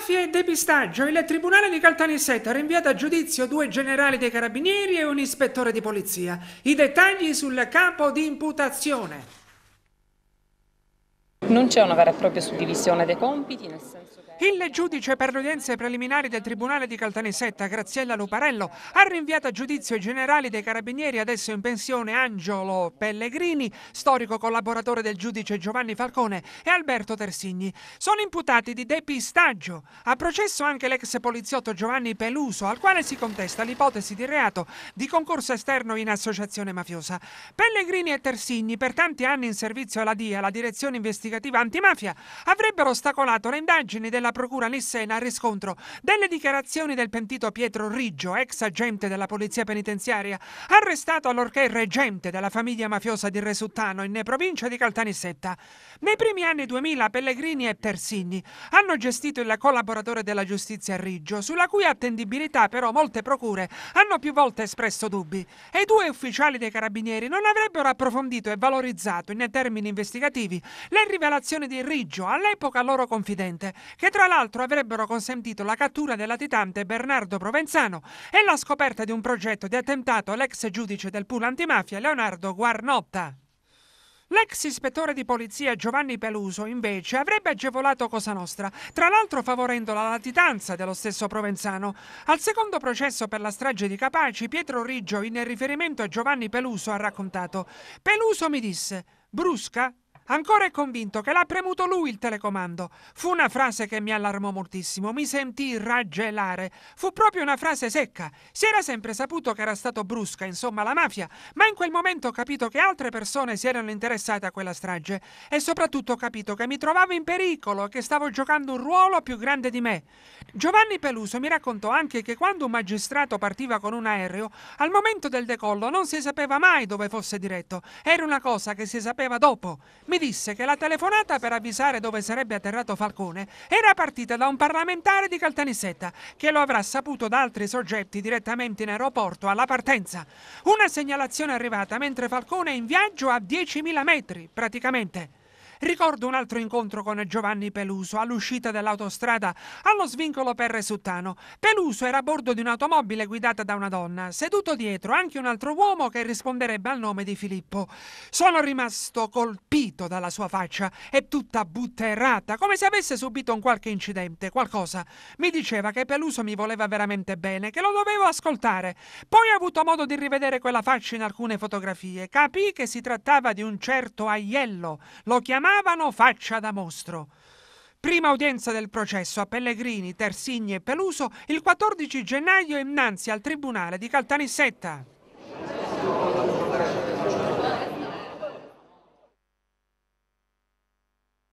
mafia e depistaggio, il Tribunale di Caltanissetta ha rinviato a giudizio due generali dei carabinieri e un ispettore di polizia. I dettagli sul campo di imputazione. Non c'è una vera e propria suddivisione dei compiti, nel senso che... Il giudice per le udienze preliminari del Tribunale di Caltanissetta, Graziella Luparello, ha rinviato a giudizio i generali dei carabinieri adesso in pensione Angelo Pellegrini, storico collaboratore del giudice Giovanni Falcone e Alberto Tersigni. Sono imputati di depistaggio. Ha processo anche l'ex poliziotto Giovanni Peluso, al quale si contesta l'ipotesi di reato di concorso esterno in associazione mafiosa. Pellegrini e Tersigni, per tanti anni in servizio alla DIA, la Direzione Investigativa Antimafia, avrebbero ostacolato le indagini della la procura nissena al riscontro delle dichiarazioni del pentito Pietro Riggio, ex agente della polizia penitenziaria, arrestato allorché reggente della famiglia mafiosa di Resuttano in provincia di Caltanissetta. Nei primi anni 2000 Pellegrini e Tersini hanno gestito il collaboratore della giustizia Riggio, sulla cui attendibilità però molte procure hanno più volte espresso dubbi e i due ufficiali dei carabinieri non avrebbero approfondito e valorizzato in termini investigativi le rivelazioni di Riggio, all'epoca loro confidente, che tra tra l'altro avrebbero consentito la cattura del latitante Bernardo Provenzano e la scoperta di un progetto di attentato all'ex giudice del pool antimafia Leonardo Guarnotta. L'ex ispettore di polizia Giovanni Peluso, invece, avrebbe agevolato Cosa Nostra, tra l'altro favorendo la latitanza dello stesso Provenzano. Al secondo processo per la strage di Capaci, Pietro Riggio, in riferimento a Giovanni Peluso, ha raccontato: Peluso mi disse. Brusca Ancora è convinto che l'ha premuto lui il telecomando. Fu una frase che mi allarmò moltissimo, mi sentì raggelare. Fu proprio una frase secca. Si era sempre saputo che era stato brusca, insomma, la mafia, ma in quel momento ho capito che altre persone si erano interessate a quella strage e soprattutto ho capito che mi trovavo in pericolo e che stavo giocando un ruolo più grande di me. Giovanni Peluso mi raccontò anche che quando un magistrato partiva con un aereo, al momento del decollo non si sapeva mai dove fosse diretto. Era una cosa che si sapeva dopo. Mi disse che la telefonata per avvisare dove sarebbe atterrato Falcone era partita da un parlamentare di Caltanissetta che lo avrà saputo da altri soggetti direttamente in aeroporto alla partenza. Una segnalazione arrivata mentre Falcone è in viaggio a 10.000 metri, praticamente. Ricordo un altro incontro con Giovanni Peluso all'uscita dell'autostrada allo svincolo Perresuttano. Peluso era a bordo di un'automobile guidata da una donna, seduto dietro anche un altro uomo che risponderebbe al nome di Filippo. Sono rimasto colpito dalla sua faccia e tutta butterrata, come se avesse subito un qualche incidente, qualcosa. Mi diceva che Peluso mi voleva veramente bene, che lo dovevo ascoltare. Poi ho avuto modo di rivedere quella faccia in alcune fotografie. Capì che si trattava di un certo Aiello. Lo chiamava chiamavano faccia da mostro. Prima udienza del processo a Pellegrini, Tersigni e Peluso il 14 gennaio innanzi al Tribunale di Caltanissetta.